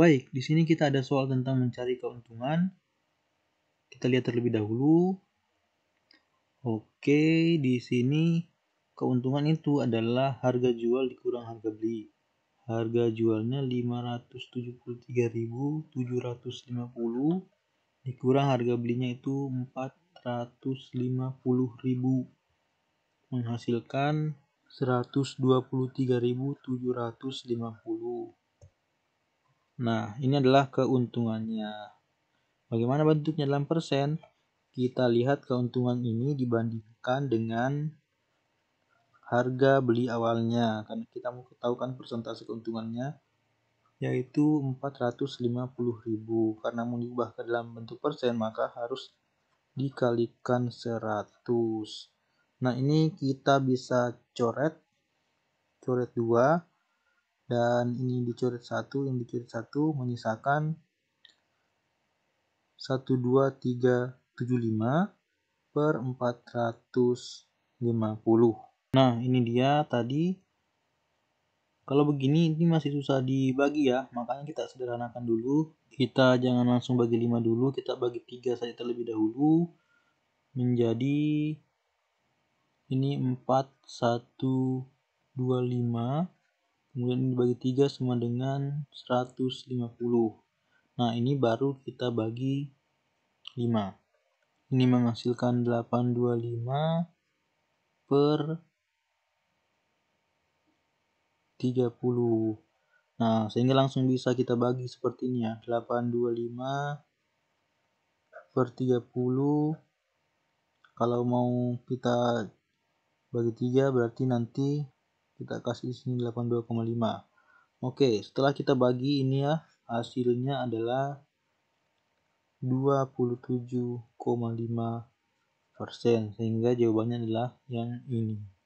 Baik, di sini kita ada soal tentang mencari keuntungan. Kita lihat terlebih dahulu. Oke, di sini keuntungan itu adalah harga jual dikurang harga beli. Harga jualnya 573.750 dikurang harga belinya itu 450.000 menghasilkan 123.750 Nah, ini adalah keuntungannya. Bagaimana bentuknya dalam persen? Kita lihat keuntungan ini dibandingkan dengan harga beli awalnya karena kita mau ketahukan persentase keuntungannya yaitu 450.000 karena mau diubah ke dalam bentuk persen maka harus dikalikan 100 nah ini kita bisa coret coret 2 dan ini dicoret satu yang dicoret satu menyisakan 1 2 3 7 5 per 450 nah ini dia tadi kalau begini ini masih susah dibagi ya makanya kita sederhanakan dulu kita jangan langsung bagi 5 dulu kita bagi 3 saja terlebih dahulu menjadi ini 4 1 2 5 kemudian dibagi 3 sama dengan 150 nah ini baru kita bagi 5 ini menghasilkan 825 per 30 nah sehingga langsung bisa kita bagi seperti ini ya 825 per 30 kalau mau kita bagi 3 berarti nanti kita kasih di sini 82,5 oke setelah kita bagi ini ya hasilnya adalah 27,5 persen sehingga jawabannya adalah yang ini